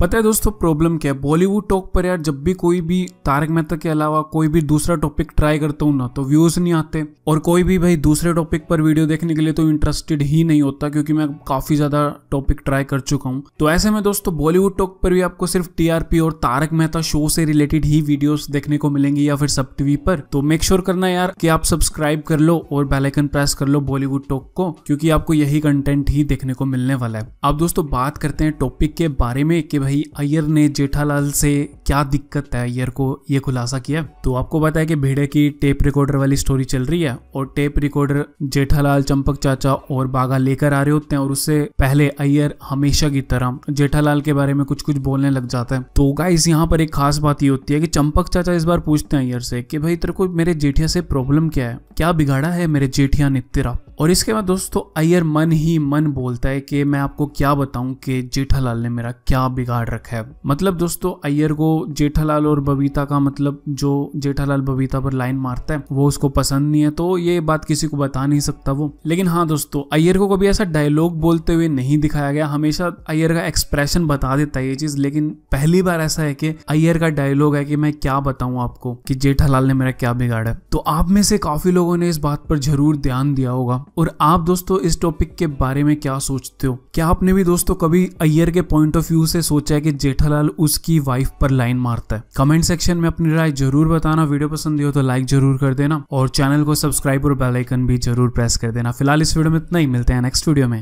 पता है दोस्तों प्रॉब्लम क्या है बॉलीवुड टॉक पर यार जब भी कोई भी तारक मेहता के अलावा कोई भी दूसरा टॉपिक ट्राई करता हूँ ना तो व्यूज नहीं आते और कोई भी भाई दूसरे टॉपिक पर वीडियो देखने के लिए तो इंटरेस्टेड ही नहीं होता क्योंकि मैं काफी ज्यादा टॉपिक ट्राई कर चुका हूँ तो ऐसे में दोस्तों बॉलीवुड टॉक पर भी आपको सिर्फ टीआरपी और तारक मेहता शो से रिलेटेड ही वीडियो देखने को मिलेंगी या फिर सब टीवी पर तो मेक श्योर करना यार कि आप सब्सक्राइब कर लो और बेलाइकन प्रेस कर लो बॉलीवुड टॉक को क्योंकि आपको यही कंटेंट ही देखने को मिलने वाला है अब दोस्तों बात करते हैं टॉपिक के बारे में कि भाई भाई अय्यर ने जेठालाल से क्या दिक्कत है अय्यर को ये खुलासा किया तो आपको बताया कि भेड़े की टेप रिकॉर्डर वाली स्टोरी चल रही है और टेप रिकॉर्डर जेठालाल चंपक चाचा और बागा लेकर आ रहे होते हैं और उससे पहले अय्यर हमेशा की तरह जेठालाल के बारे में कुछ कुछ बोलने लग जाता है तो गाइस यहाँ पर एक खास बात ये होती है कि चंपक चाचा इस बार पूछते हैं अय्यर से कि भाई तेरे को मेरे जेठिया से प्रॉब्लम क्या है क्या बिगाड़ा है मेरे जेठिया ने तेरा और इसके बाद दोस्तों अय्यर मन ही मन बोलता है कि मैं आपको क्या बताऊं कि जेठालाल ने मेरा क्या बिगाड़ रखा है मतलब दोस्तों अय्यर को जेठालाल और बबीता का मतलब जो जेठालाल बबीता पर लाइन मारता है वो उसको पसंद नहीं है तो ये बात किसी को बता नहीं सकता वो लेकिन हाँ दोस्तों अय्यर को कभी ऐसा डायलॉग बोलते हुए नहीं दिखाया गया हमेशा अय्यर का एक्सप्रेशन बता देता है ये चीज लेकिन पहली बार ऐसा है कि अय्यर का डायलॉग है कि मैं क्या बताऊं आपको कि जेठालाल ने मेरा क्या बिगाड़ा तो आप में से काफी लोगों ने इस बात पर जरूर ध्यान दिया होगा और आप दोस्तों इस टॉपिक के बारे में क्या सोचते हो क्या आपने भी दोस्तों कभी अय्यर के पॉइंट ऑफ व्यू से सोचा है कि जेठालाल उसकी वाइफ पर लाइन मारता है कमेंट सेक्शन में अपनी राय जरूर बताना वीडियो पसंद हो तो लाइक जरूर कर देना और चैनल को सब्सक्राइब और बेलाइकन भी जरूर प्रेस कर देना फिलहाल इस वीडियो में इतना ही मिलते हैं नेक्स्ट वीडियो में